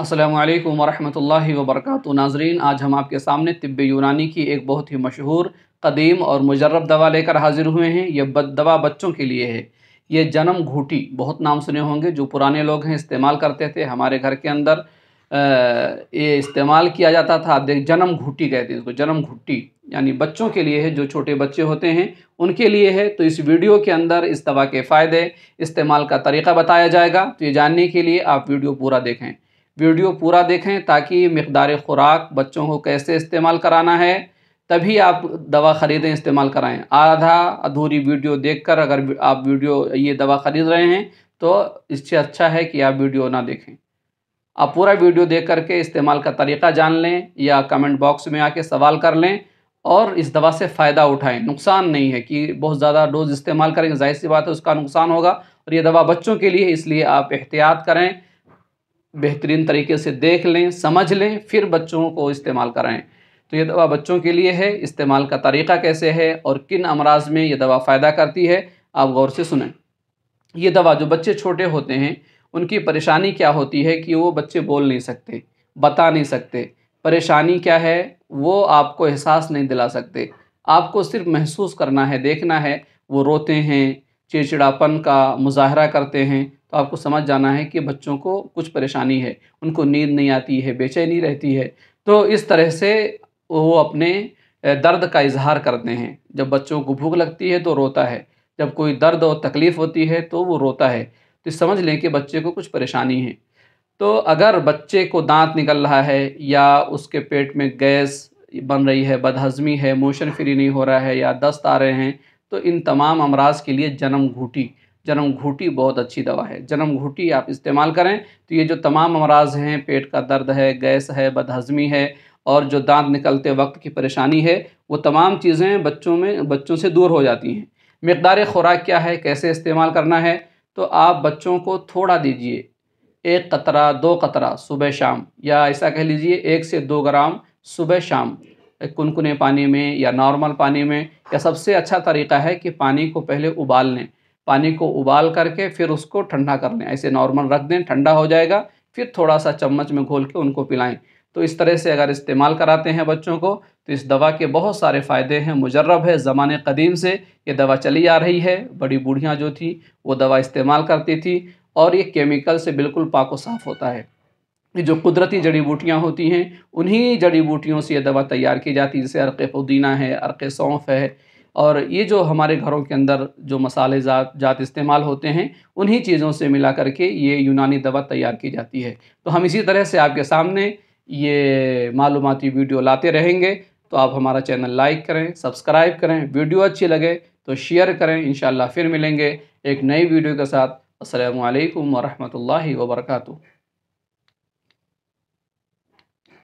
असलकम वरहमल वबरक नाजरीन आज हम आपके सामने तिब यूनानी की एक बहुत ही मशहूर कदीम और मजरब दवा लेकर हाजिर हुए हैं यह दवा बच्चों के लिए है ये जन्म घूटी बहुत नाम सुने होंगे जो पुराने लोग हैं इस्तेमाल करते थे हमारे घर के अंदर ये इस्तेमाल किया जाता था आप देख जन्म घुट्टी कहते हैं इसको जन्म घुट्टी यानी बच्चों के लिए है जो छोटे बच्चे होते हैं उनके लिए है तो इस वीडियो के अंदर इस दवा के फ़ायदे इस्तेमाल का तरीका बताया जाएगा तो ये जानने के लिए आप वीडियो पूरा देखें वीडियो पूरा देखें ताकि मकदार ख़ुराक बच्चों को कैसे इस्तेमाल कराना है तभी आप दवा ख़रीदें इस्तेमाल कराएं आधा अधूरी वीडियो देखकर अगर आप वीडियो ये दवा ख़रीद रहे हैं तो इससे अच्छा है कि आप वीडियो ना देखें आप पूरा वीडियो देख करके इस्तेमाल का तरीक़ा जान लें या कमेंट बॉक्स में आके सवाल कर लें और इस दवा से फ़ायदा उठाएं नुकसान नहीं है कि बहुत ज़्यादा डोज इस्तेमाल करेंगे जाहिर सी बात है उसका नुकसान होगा और ये दवा बच्चों के लिए इसलिए आप एहतियात करें बेहतरीन तरीके से देख लें समझ लें फिर बच्चों को इस्तेमाल कराएँ तो ये दवा बच्चों के लिए है इस्तेमाल का तरीक़ा कैसे है और किन अमराज में ये दवा फ़ायदा करती है आप गौर से सुने ये दवा जो बच्चे छोटे होते हैं उनकी परेशानी क्या होती है कि वो बच्चे बोल नहीं सकते बता नहीं सकते परेशानी क्या है वो आपको एहसास नहीं दिला सकते आपको सिर्फ महसूस करना है देखना है वो रोते हैं चिड़चिड़ापन का मुजाहरा करते हैं तो आपको समझ जाना है कि बच्चों को कुछ परेशानी है उनको नींद नहीं आती है बेचैनी रहती है तो इस तरह से वो अपने दर्द का इजहार करते हैं जब बच्चों को भूख लगती है तो रोता है जब कोई दर्द और तकलीफ़ होती है तो वो रोता है तो समझ लें कि बच्चे को कुछ परेशानी है तो अगर बच्चे को दांत निकल रहा है या उसके पेट में गैस बन रही है बदहज़मी है मोशन फ्री नहीं हो रहा है या दस्त आ रहे हैं तो इन तमाम अमराज के लिए जन्म घूटी जन्म घूटी बहुत अच्छी दवा है जन्म घूटी आप इस्तेमाल करें तो ये जो तमाम अमराज हैं पेट का दर्द है गैस है बदहजमी है और जो दांत निकलते वक्त की परेशानी है वो तमाम चीज़ें बच्चों में बच्चों से दूर हो जाती हैं मकदार खुराक क्या है कैसे इस्तेमाल करना है तो आप बच्चों को थोड़ा दीजिए एक कतरा दो कतरा सुबह शाम या ऐसा कह लीजिए एक से दो ग्राम सुबह शाम कुनकुने पानी में या नॉर्मल पानी में या सबसे अच्छा तरीका है कि पानी को पहले उबाल लें पानी को उबाल करके फिर उसको ठंडा कर लें ऐसे नॉर्मल रख दें ठंडा हो जाएगा फिर थोड़ा सा चम्मच में घोल के उनको पिलाएं तो इस तरह से अगर इस्तेमाल कराते हैं बच्चों को तो इस दवा के बहुत सारे फ़ायदे हैं मुजरब है ज़माने कदीम से ये दवा चली आ रही है बड़ी बूढ़ियाँ जो थी वो दवा इस्तेमाल करती थी और ये केमिकल से बिल्कुल पाको साफ़ होता है ये जो कुदरती जड़ी बूटियाँ होती हैं उन्हीं जड़ी बूटियों से ये दवा तैयार की जाती है जैसे अरक़ पुदीना है अरक़ सौंफ है और ये जो हमारे घरों के अंदर जो मसाले जात जात इस्तेमाल होते हैं उन्हीं चीज़ों से मिला करके ये यूनानी दवा तैयार की जाती है तो हम इसी तरह से आपके सामने ये मालूमती वीडियो लाते रहेंगे तो आप हमारा चैनल लाइक करें सब्सक्राइब करें वीडियो अच्छी लगे तो शेयर करें इन फिर मिलेंगे एक नई वीडियो के साथ असलकम वरहमल वर्का